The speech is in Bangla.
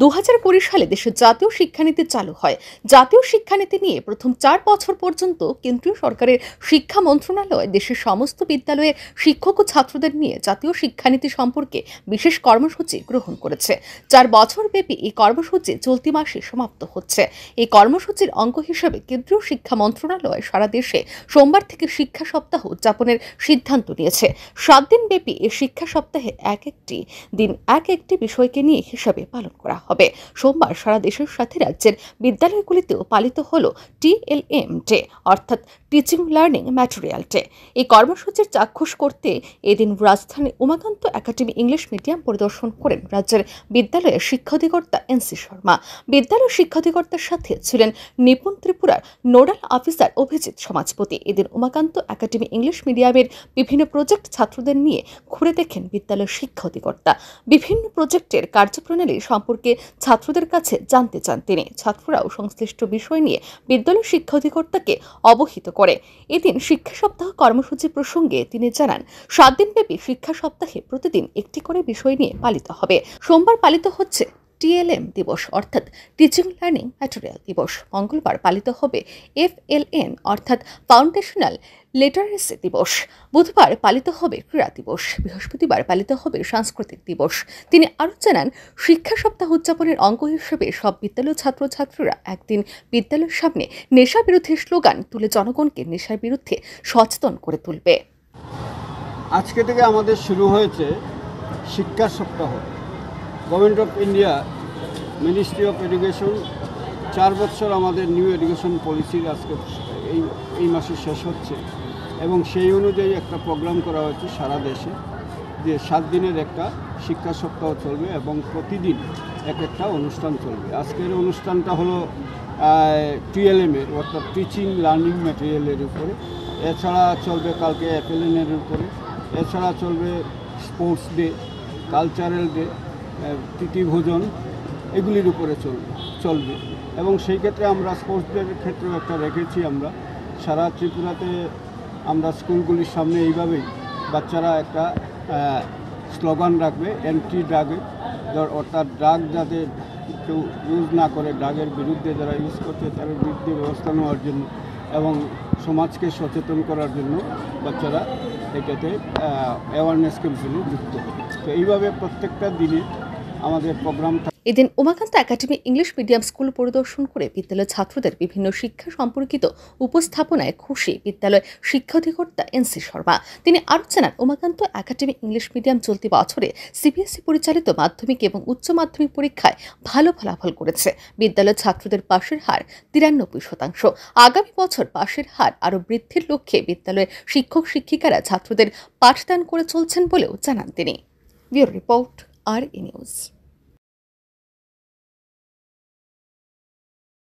দু সালে দেশের জাতীয় শিক্ষানীতি চালু হয় জাতীয় শিক্ষানীতি নিয়ে প্রথম চার বছর পর্যন্ত কেন্দ্রীয় সরকারের শিক্ষা মন্ত্রণালয় দেশের সমস্ত বিদ্যালয়ে শিক্ষক ও ছাত্রদের নিয়ে জাতীয় শিক্ষানীতি সম্পর্কে বিশেষ কর্মসূচি গ্রহণ করেছে চার বছর ব্যাপী এই কর্মসূচি চলতি মাসে সমাপ্ত হচ্ছে এই কর্মসূচির অঙ্গ হিসেবে কেন্দ্রীয় শিক্ষা মন্ত্রণালয় সারা দেশে সোমবার থেকে শিক্ষা সপ্তাহ উদযাপনের সিদ্ধান্ত নিয়েছে সাত দিন ব্যাপী এই শিক্ষা সপ্তাহে এক একটি দিন এক একটি বিষয়কে নিয়ে হিসাবে পালন করা হবে সোমবার সারা দেশের সাথে রাজ্যের বিদ্যালয়গুলিতেও পালিত হল টিএলএম ডে অর্থাৎ টিচিং লার্নিং ম্যাটেরিয়ালটে এই কর্মসূচির চাক্ষুষ করতে এদিন রাজধানী উমাকান্ত একাডেমি ইংলিশ মিডিয়াম পরিদর্শন করেন রাজ্যের বিদ্যালয়ের শিক্ষাধিকর্তা এনসি শর্মা বিদ্যালয় শিক্ষাধিকর্তার সাথে ছিলেন নিপুণ ত্রিপুরার নোডাল অফিসার অভিজিৎ সমাজপতি এদিন উমাকান্ত একাডেমি ইংলিশ মিডিয়ামের বিভিন্ন প্রজেক্ট ছাত্রদের নিয়ে ঘুরে দেখেন বিদ্যালয়ের শিক্ষা অধিকর্তা বিভিন্ন প্রজেক্টের কার্যপ্রণালী সম্পর্কে ছাত্রদের কাছে জানতে চান তিনি ছাত্ররাও সংশ্লিষ্ট বিষয় নিয়ে বিদ্যালয় শিক্ষা অধিকর্তাকে অবহিত করেন করে এদিন শিক্ষা সপ্তাহ কর্মসূচি প্রসঙ্গে তিনি জানান সাত দিনব্যাপী শিক্ষা সপ্তাহে প্রতিদিন একটি করে বিষয় নিয়ে পালিত হবে সোমবার পালিত হচ্ছে টিএলএম দিবস অর্থাৎ টিচিং লার্নিং ম্যাটেরিয়াল দিবস মঙ্গলবার পালিত হবে এফএলএন অর্থাৎ ফাউন্ডেশনাল লেটারেসি দিবস বুধবার পালিত হবে ক্রীড়া দিবস বৃহস্পতিবার পালিত হবে সাংস্কৃতিক দিবস তিনি আরও জানান শিক্ষা সপ্তাহ উদযাপনের অঙ্গ হিসেবে সব বিদ্যালয় ছাত্রছাত্রীরা একদিন বিদ্যালয়ের সামনে নেশা বিরোধী স্লোগান তুলে জনগণকে নেশার বিরুদ্ধে সচেতন করে তুলবে আজকে থেকে আমাদের শুরু হয়েছে শিক্ষা সপ্তাহ government of India ministry of education চার বছর আমাদের নিউ এডুকেশন পলিসির আজকে এই এই মাসে শেষ হচ্ছে এবং সেই অনুযায়ী একটা প্রোগ্রাম করা হয়েছে সারা দেশে যে সাত দিনের একটা শিক্ষা সপ্তাহ চলবে এবং প্রতিদিন এক একটা অনুষ্ঠান চলবে আজকের অনুষ্ঠানটা হলো টিএলএমের অর্থাৎ টিচিং লার্নিং ম্যাটেরিয়ালের উপরে এছাড়া চলবে কালকে অ্যাপেলেনের উপরে এছাড়া চলবে স্পোর্টস ডে কালচারাল ডে ভোজন এগুলির উপরে চল চলবে এবং সেই ক্ষেত্রে আমরা স্পোর্টসদের ক্ষেত্রেও একটা রেখেছি আমরা সারা ত্রিপুরাতে আমরা স্কুলগুলির সামনে এইভাবেই বাচ্চারা একটা স্লোগান রাখবে অ্যান্টি ড্রাগের অর্থাৎ ড্রাগ যাতে কেউ ইউজ না করে ড্রাগের বিরুদ্ধে যারা ইউজ করছে তাদের বিরুদ্ধে ব্যবস্থা নেওয়ার জন্য এবং সমাজকে সচেতন করার জন্য বাচ্চারা এটাতে অ্যাওয়ারনেস ক্যাম্পেনে যুক্ত তো এইভাবে প্রত্যেকটা দিনে আমাদের প্রোগ্রাম এদিন Umakanta academy English medium school পরিদর্শন করে বিদ্যালয়ের ছাত্রদের বিভিন্ন শিক্ষা সম্পর্কিত উপস্থাপনায় খুশি বিদ্যালয় শিক্ষা অধিকর্তা এন সি শর্মা তিনি আরও জানান উমাকান্ত একাডেমি ইংলিশ মিডিয়াম চলতি বছরে সিবিএসই e পরিচালিত মাধ্যমিক এবং উচ্চ মাধ্যমিক পরীক্ষায় ভালো ফলাফল করেছে বিদ্যালয়ের ছাত্রদের পাশের হার তিরানব্বই শতাংশ আগামী বছর পাশের হার আরও বৃদ্ধির লক্ষ্যে বিদ্যালয়ের শিক্ষক শিক্ষিকারা ছাত্রদের পাঠদান করে চলছেন বলেও জানান তিনি রিপোর্ট are in use.